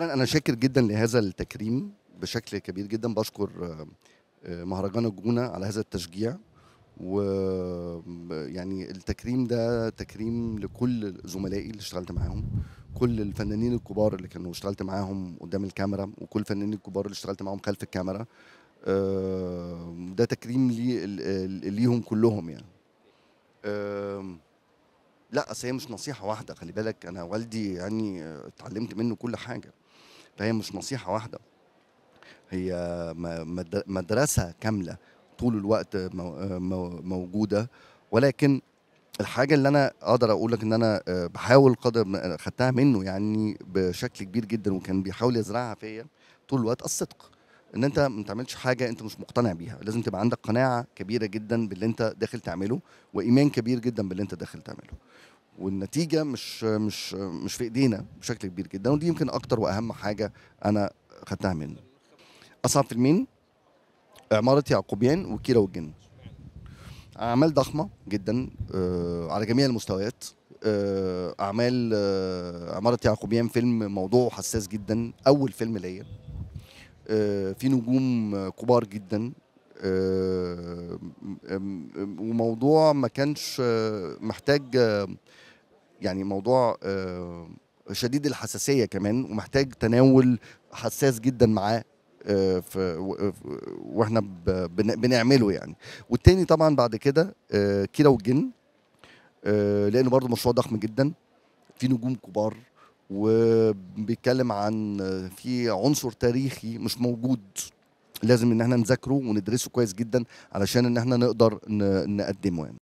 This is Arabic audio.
اولا انا شاكر جدا لهذا التكريم بشكل كبير جدا بشكر آه، آه، مهرجان الجونه على هذا التشجيع و آه، يعني التكريم ده تكريم لكل زملائي اللي اشتغلت معاهم كل الفنانين الكبار اللي كانوا اشتغلت معاهم قدام الكاميرا وكل الفنانين الكبار اللي اشتغلت معاهم خلف الكاميرا ده تكريم ليهم كلهم يعني لا اصل هي مش نصيحه واحده خلي بالك انا والدي يعني اتعلمت منه كل حاجه فهي مش نصيحه واحده هي مدرسه كامله طول الوقت موجوده ولكن الحاجه اللي انا اقدر اقول لك ان انا آه، بحاول قدر خدتها منه يعني بشكل كبير جدا وكان بيحاول يزرعها فيا طول الوقت الصدق ان انت ما تعملش حاجه انت مش مقتنع بيها لازم تبقى عندك قناعه كبيره جدا باللي انت داخل تعمله وايمان كبير جدا باللي انت داخل تعمله والنتيجه مش مش مش في ايدينا بشكل كبير جدا ودي يمكن اكتر واهم حاجه انا خدتها منه اصعب فيلمين عماره يعقوبيان وكيرة والجن اعمال ضخمه جدا آه، على جميع المستويات آه، اعمال آه، عماره يعقوبيان فيلم موضوع حساس جدا اول فيلم ليا آه، في نجوم كبار جدا آه، وموضوع ما كانش آه، محتاج يعني موضوع شديد الحساسيه كمان ومحتاج تناول حساس جدا معاه واحنا بنعمله يعني والتاني طبعا بعد كده كيرة والجن لان برضه مشروع ضخم جدا في نجوم كبار وبيتكلم عن في عنصر تاريخي مش موجود لازم ان احنا نذاكره وندرسه كويس جدا علشان ان احنا نقدر نقدمه يعني